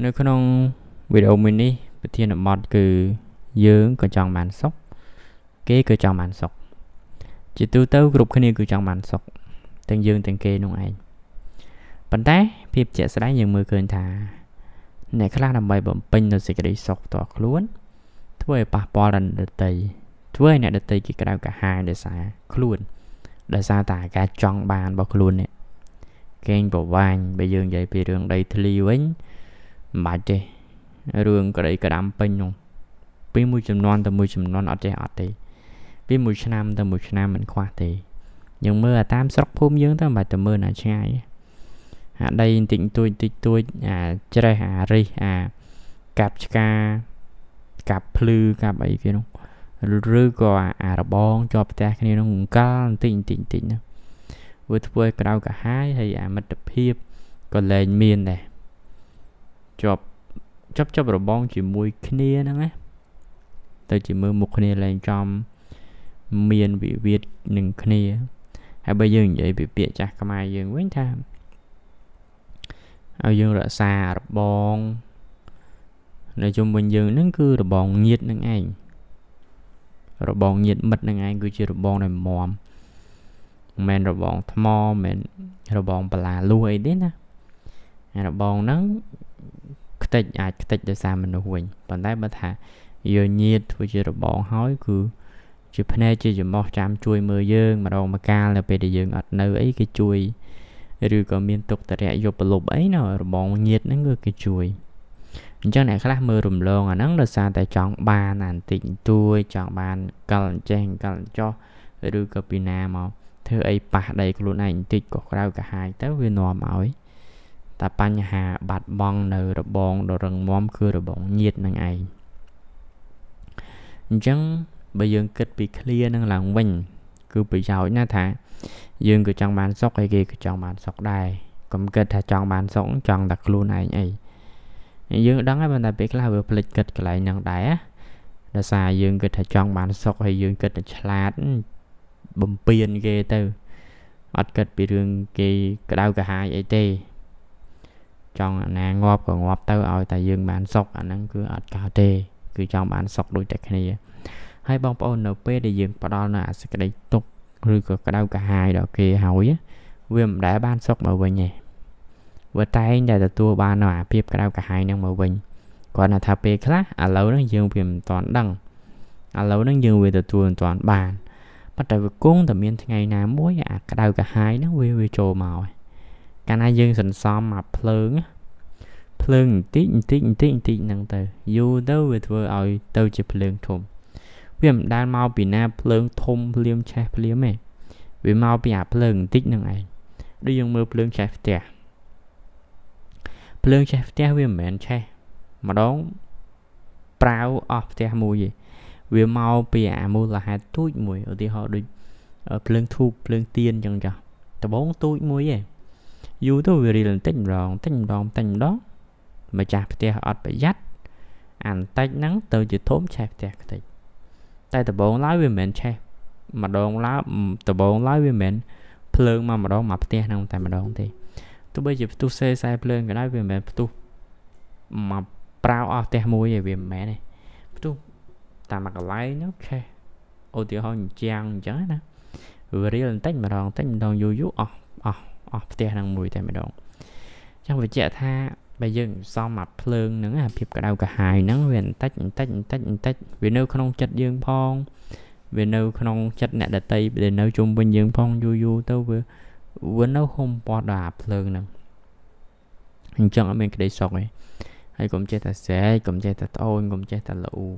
នៅក្នុងវីដេអូមួយនេះប្រធានបទគឺយើងក៏ចង់បានសុខគេក៏ចង់បានសុខជាទូទៅ គ្រប់គ្នាគឺចង់បានសុខទាំងយើងទាំងគេនោះឯងប៉ុន្តែភាពជាក់ស្ដែងយើងមើលឃើញថាអ្នកខ្លះដើម្បីបំពេញនូវសេចក្តីសុខផ្ទាល់ខ្លួន ធ្វើឲ្យប៉ះពាល់ដល់ដតីធ្វើឲ្យអ្នកដតីគេក្តៅកាហាយដោយសារខ្លួនដោយសារតែការចង់បានរបស់ខ្លួននេះគេងប្រវាញ់បើយើងនិយាយពីរឿងដីធ្លីវិញមិនបាច់ទេរឿងក្តីក្តាមពេញនោះពីមួយចំនួនទៅមួយចំនួនអត់ចេះអត់ទេពីមួយឆ្នាំទៅមួយឆ្នាំមិនខ្វះទេយើងមើលអាតាមស្រុកភូមិយើងទៅមិនបាច់ទៅមើលណាឆ្ងាយអាដីតិចតួចតិចតួចអាច្រេះអារិះអាកាប់ឆ្កាកាប់ភ្លឺកាប់អីគេនោះឬក៏អារបងជាប់ផ្ទះគ្នានោះអង្កលបន្តិចបន្តិចបន្តិចណាវាធ្វើឲ្យក្រៅកាហាយហើយអាមិត្តភាពក៏លែងមានដែរជាប់ជាប់ជាប់របងជាមួយគ្នាហ្នឹងណាទៅជាមើលមុខគ្នាឡើងចំមានវិវាទនឹងគ្នាហើយបើយើង និយាយពីពាក្យចាស់ខ្មែរយើងវិញថាឲ្យយើងរក្សារបងនៅជុំវិញយើងហ្នឹងគឺរបងញាតនឹងឯងរបងញាតមិត្តនឹងឯងគឺជារបងដែលមមមិនមែនរបងថ្មមិនមែនរបងបលាលួអីទេណារបងហ្នឹងខ្ទេចអាចខ្ទេចដោយសារមនុស្សវិញប៉ុន្តែបើថាយើងញាតធ្វើជារបងហើយគឺជាភ្នែកជាចំោះចាំជួយមើលយើងម្ដងម្កាលនៅពេលដែលយើងអត់នៅអីគេជួយឬក៏មានទុកតរៈយប់ប្រលប់អីណារបងញាតហ្នឹងគឺគេជួយអញ្ចឹងអ្នកខ្លះមើលរំលងអាហ្នឹងដោយសារតែចង់បានអាបន្តិចបន្តួចចង់បានកលចេះកលចោះឬក៏ពីណាមកធ្វើអីប៉ះដៃខ្លួនឯងបន្តិចក៏ក្រៅកាហាយទៅវានាំឲ្យតែបញ្ហាបាត់បង់នៅរបងដ៏រឹងមាំគឺរបងញាតនឹងឯងអញ្ចឹងបើយើងគិតពីឃ្លានឹងឡើងវិញគឺប្រយោជន៍ណាស់ថាយើងក៏ចង់បានសុខហើយគេក៏ចង់បានសុខដែរកុំគិតថាចង់បានសុខចង់តែខ្លួនឯងអីយើងដឹងហើយប៉ុន្តែពេលខ្លះវាផ្លិចគិតកន្លែងហ្នឹងដែរណាដោយសារយើងគិតថាចង់បានសុខហើយយើងគិតថាឆ្លាតបំពេញគេទៅអត់គិតពីរឿងគេក្តៅក្រហាយអីទេចង់អាណាងាប់ក៏ងាប់ទៅឲ្យតែយើងបានសុខអាហ្នឹងគឺអត់កើតទេ គឺចង់បានសុខដូចតែគ្នាហើយបងប្អូននៅពេលដែលយើងផ្ដល់នៅអាសេចក្តីទុកឬក៏ក្តៅកាហាយដល់គេហើយវាមិនដែលបានសុខមកវិញទេវាតែងតែទទួលបាននៅអាភាពក្តៅកាហាយហ្នឹងមកវិញគាត់ណាថាពេលខ្លះឥឡូវហ្នឹងយើងវាមិនតាន់ដឹងឥឡូវហ្នឹងយើងវាទទួលមិនតាន់បានប៉ុន្តែវាគង់តែមានថ្ងៃណាមួយអាក្តៅកាហាយហ្នឹងវាវាចូលមកហើយកាលណាយើងសន្សំមកភ្លើងភ្លើងបន្តិចបន្តិចបន្តិចបន្តិចហ្នឹងទៅយូរទៅវាធ្វើឲ្យទៅជាភ្លើងធំវាមិនដែលមកពីណាភ្លើងធំភ្លាមឆេះភ្លាមទេវាមកពីអាភ្លើងបន្តិចហ្នឹងឯងដូចយើងមើលភ្លើងឆេះផ្ទះភ្លើងឆេះផ្ទះវាមិនមែនឆេះម្ដងប្រាវអស់ផ្ទះមួយឯងវាមកពីអាមូលហេតុទូចមួយឧទាហរណ៍ដូចភ្លើងធូបភ្លើងទៀនអញ្ចឹងចាស់ដបងទូចមួយឯងយូរទៅវារីលបន្តិចម្ដងបន្តិចម្ដងបន្តិចម្ដងម្ចាស់ផ្ទះអត់ប្រយ័ត្នអាបន្តិចហ្នឹងទៅជាធំឆេះផ្ទះបន្តិចតែដំបងឡើយវាមិនមែនឆេះម្ដងឡើយដំបងឡើយវាមិនមែនភ្លើងមកម្ដងមកផ្ទះហ្នឹងតែម្ដងទេទោះបីជាផ្ទុះសេខ្សែភ្លើងក៏ដោយវាមិនមែនផ្ទុះមកប្រៅអស់ផ្ទះមួយឯងវាមិនមែនទេផ្ទុះតាមកន្លែងហ្នឹងឆេះឧទាហរណ៍អញ្ចឹងអញ្ចឹងណាវារៀលបន្តិចម្ដងបន្តិចម្ដងយូរយូរអស់អស់អស់ផ្ទះហ្នឹងមួយតែម្ដងចាំបញ្ជាក់ថាបើយើងសំអាភ្លើងហ្នឹងអាភាពក្តៅក្រហាយហ្នឹងវាបន្តិចបន្តិចបន្តិចបន្តិចវានៅក្នុងចិត្តយើងផងវានៅក្នុងចិត្តអ្នកដតីដែលនៅជុំវិញយើងផងយូរយូរទៅវាវានៅហុំព័ទ្ធដល់អាភ្លើងហ្នឹងអញ្ចឹងអត់មានក្តីសោកទេហើយកុំចេះតែស្រែកកុំចេះតែត្អូញកុំចេះតែល្អូ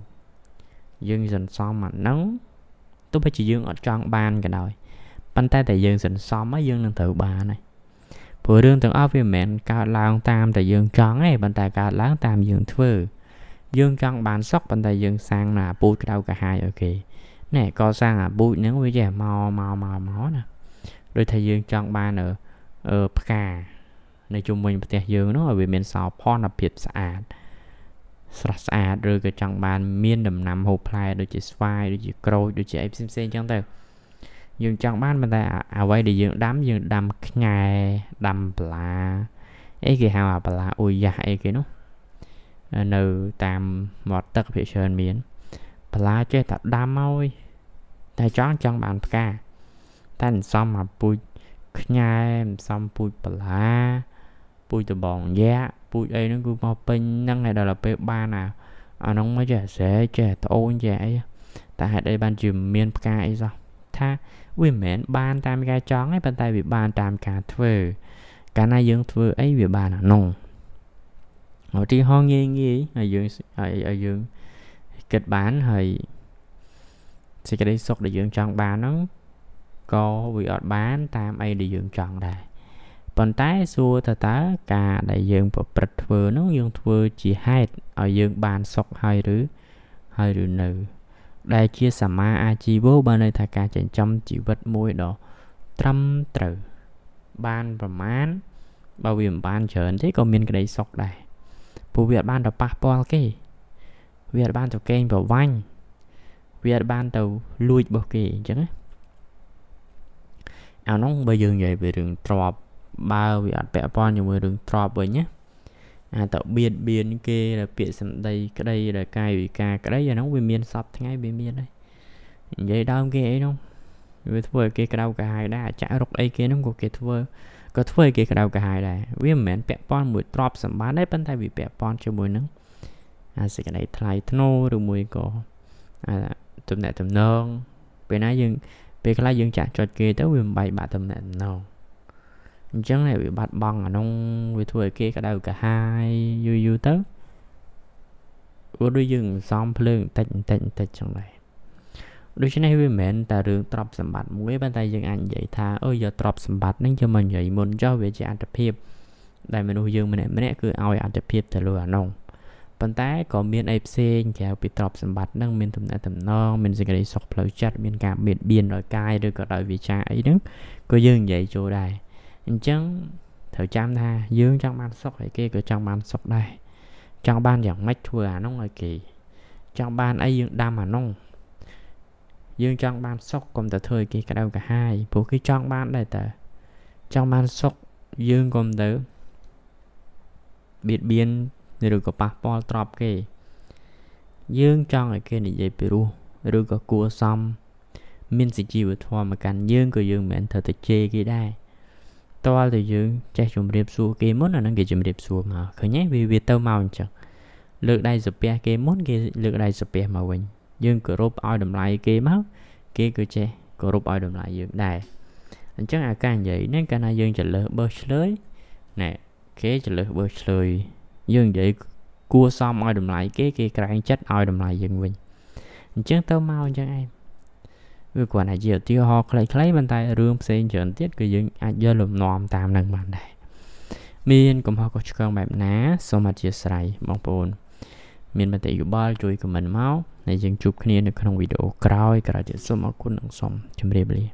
យើងសន្សំអាហ្នឹងទោះបីជាយើងអត់ចង់បានក៏ដោយប៉ុន្តែតែយើងសន្សំហើយយើងនឹងត្រូវបានហើយព្រោះរឿងទាំងអស់វាមិនមែនកើតឡើងតាមតែយើងចង់ទេប៉ុន្តែកើតឡើងតាមយើងធ្វើយើងចង់បានសុខប៉ុន្តែយើងសាងអាពូជក្តៅកាហាយអូខេណែកសាងអាពូជហ្នឹងវាចេះមកមកមកមកណាដូចថាយើងចង់បានអឺផ្កានៅជុំវិញផ្ទះយើងនោះឲ្យវាមានសោផនភាពស្អាតស្រស់ស្អាតឬក៏ចង់បាន មាន ដំណាំហូបផ្លែដូចជាស្វាយដូចជាក្រូចដូចជាអីផ្សេងៗអញ្ចឹងទៅយើងចង់បានប៉ុន្តែអ្វីដែលយើងដាំយើងដាំខ្ញែដាំបន្លាអីគេហៅអាបន្លាអ៊ុយយ៉ាស់អីគេនោះនៅតាមមាត់ទឹកភាគច្រើនមានបន្លាចេះតែដាំហើយតែចង់ចង់បានផ្កាតែមិនសមអាពូជខ្ញែមិនសមពូជបន្លាពូជដបងយ៉ាពូជអីហ្នឹងគឺមកពេញហ្នឹងហើយដល់ទៅបានអាអាហ្នឹងមកចេះស្រែចេះត្អូនចេះអីតែហេតុអីបានជាមានផ្កាអីសោះថាវាមិនមែនបានតាមការចង់ទេប៉ុន្តែវាបានតាមការធ្វើកាលណាយើងធ្វើអីវាបានអានោះឧទាហរណ៍ងាយងាយហើយយើងហើយយើងគិតបានហើយសេចក្តីសុខដែលយើងចង់បានហ្នឹងក៏វាអត់បានតាមអីដែលយើងចង់ដែរប៉ុន្តែសួរតើតើការដែលយើងប្រព្រឹត្តធ្វើនោះយើងធ្វើជាហេតុឲ្យយើងបានសុខហើយឬហើយឬនៅដែលជាសមាអាជីវោបានន័យថាការចិញ្ចឹមជីវិតមួយដ៏ត្រឹមត្រូវបានប្រមាណបើវាមិនបានច្រើនទេក៏មាន ក្តីសុខដែរព្រោះវាអត់បានទៅប៉ះពាល់គេ វាអត់បានទៅកេងប្រវាញ់វាអត់បានទៅលួចរបស់គេអញ្ចឹងណាអានោះបើយើងនិយាយពីរឿងទ្របបើវាអត់ពាក់ព័ន្ធជាមួយរឿងទ្របវិញណាអាទៅបៀតបៀនគេដែលពាក្យសម្ដីក្តីដែលកាយវិការក្តីអាហ្នឹងវាមានសពថ្ងៃវាមានហើយនិយាយដើមគេអីនោះវាធ្វើឲ្យគេក្រៅកាហាយដែរអាចាក់រុកអីគេនោះក៏គេធ្វើក៏ធ្វើឲ្យគេក្រៅកាហាយដែរវាមិនមែនពាក់ព័ន្ធមួយទ្រពសម្បត្តិទេប៉ុន្តែវាពាក់ព័ន្ធជាមួយនឹងអាសេចក្តីថ្លៃថ្នូរឬមួយក៏អាទំនាក់ទំនងពេលណាយើងពេលខ្លះយើងចាក់ចុចគេទៅវាមិនបែកបាក់ទំនាក់ទំនងអញ្ចឹងតែវាបាត់បង់អានោះវាធ្វើឲ្យគេក្តៅកាហាយយូរយូរទៅវាដូចយើងសំភ្លើងបន្តិចបន្តិចបន្តិចចឹងដែរដូច្នេះវាមិនមែនតែរឿងទ្រព្យសម្បត្តិមួយប៉ុន្តែយើងអាចនិយាយថាអើយកទ្រព្យសម្បត្តិហ្នឹងយកមកនិយាយមុនចុះវាជាអត្តភាពដែលមនុស្សយើងម្នាក់ម្នាក់គឺឲ្យអត្តភាពទៅលើអានោះប៉ុន្តែក៏មានអីផ្សេងក្រៅពីទ្រព្យសម្បត្តិហ្នឹងមានទំនាក់ទំនងមានសេចក្តីសុខផ្លូវចិត្តមានការបៀតបៀនដោយកាយឬក៏ដោយវាចាអីហ្នឹងក៏យើងនិយាយចូលដែរអញ្ចឹងត្រូវចាំថាយើងចង់បានសុខហើយគេក៏ចង់បានសុខដែរចង់បានយ៉ាងម៉េចធ្វើអានោះឲ្យគេ ចង់បានអីយើងដាំអានោះយើងចង់បានសុខកុំតែធ្វើឲ្យគេក្តៅក្រហាយព្រោះគេចង់បានដែរតើចង់បានសុខយើងកុំទៅបៀតបៀនឬក៏ប៉ះពាល់ទ្រពគេយើងចង់ឲ្យគេនិយាយពីរោះឬក៏គួសមមានសេចក្តីធម៌មកកាន់យើងក៏យើងមិនមែនត្រូវតែជេរគេដែរតលតែយើងចេះជំរាបសួរគេមុនអាហ្នឹងគេជំរាបសួរមកឃើញទេវាវាទៅមកអញ្ចឹងលើកដៃសាពះគេមុនគេលើកដៃសាពះមកវិញយើងគោរពឲ្យតម្លៃគេមកគេក៏ចេះគោរពឲ្យតម្លៃយើងដែរអញ្ចឹងអាការនិយាយហ្នឹងកាលណាយើងចលើសបើឆ្លើយណែគេចលើសបើឆ្លើយយើងនិយាយគួសមឲ្យតម្លៃគេគេក្រែងចិត្តឲ្យតម្លៃយើងវិញអញ្ចឹងទៅមកអញ្ចឹងឯងគឺគ្រាន់តែជាឧទាហរណ៍ខ្លីៗប៉ុន្តែរឿងផ្សេងច្រើនទៀតគឺយើងអាចយកលំនាំតាមនឹងបានដែរមានកំហុសកុសឆ្គងបែបណាសូមអធិស្ឋានបងប្អូន មានមតិយោបល់ជួយខមមិនមកហើយយើងជួបគ្នានៅក្នុងវីដេអូក្រោយ ក្រោយទៀតសូមអរគុណនិងសូមជម្រាបលា